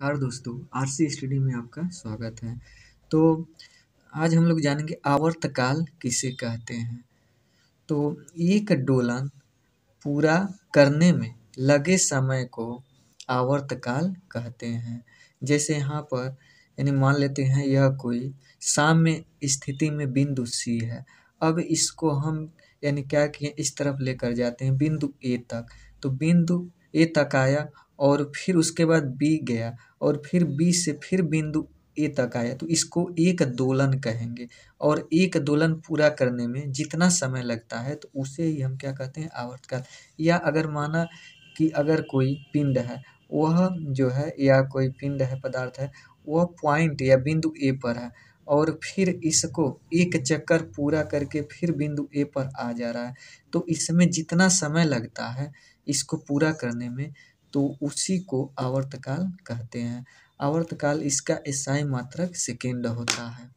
नमस्कार दोस्तों R C study में आपका स्वागत है तो आज हम लोग जानेंगे आवर्तकाल किसे कहते हैं तो एक डोलन पूरा करने में लगे समय को आवर्तकाल कहते हैं जैसे यहाँ पर यानी मान लेते हैं यह कोई साम्य स्थिति में बिंदु सी है अब इसको हम यानी क्या किए इस तरफ लेकर जाते हैं बिंदु ए तक तो बिंदु ए तक आया और फिर उसके बाद बी गया और फिर बी से फिर बिंदु ए तक आया तो इसको एक दोलन कहेंगे और एक दोलन पूरा करने में जितना समय लगता है तो उसे ही हम क्या कहते हैं आवर्तकाल या अगर माना कि अगर कोई पिंड है वह जो है या कोई पिंड है पदार्थ है वह पॉइंट या बिंदु ए पर है और फिर इसको एक चक्कर पूरा करके फिर बिंदु ए पर आ जा रहा है तो इसमें जितना समय लगता है इसको पूरा करने में तो उसी को आवर्तकाल कहते हैं आवर्तकाल इसका एसआई मात्रक सेकेंड होता है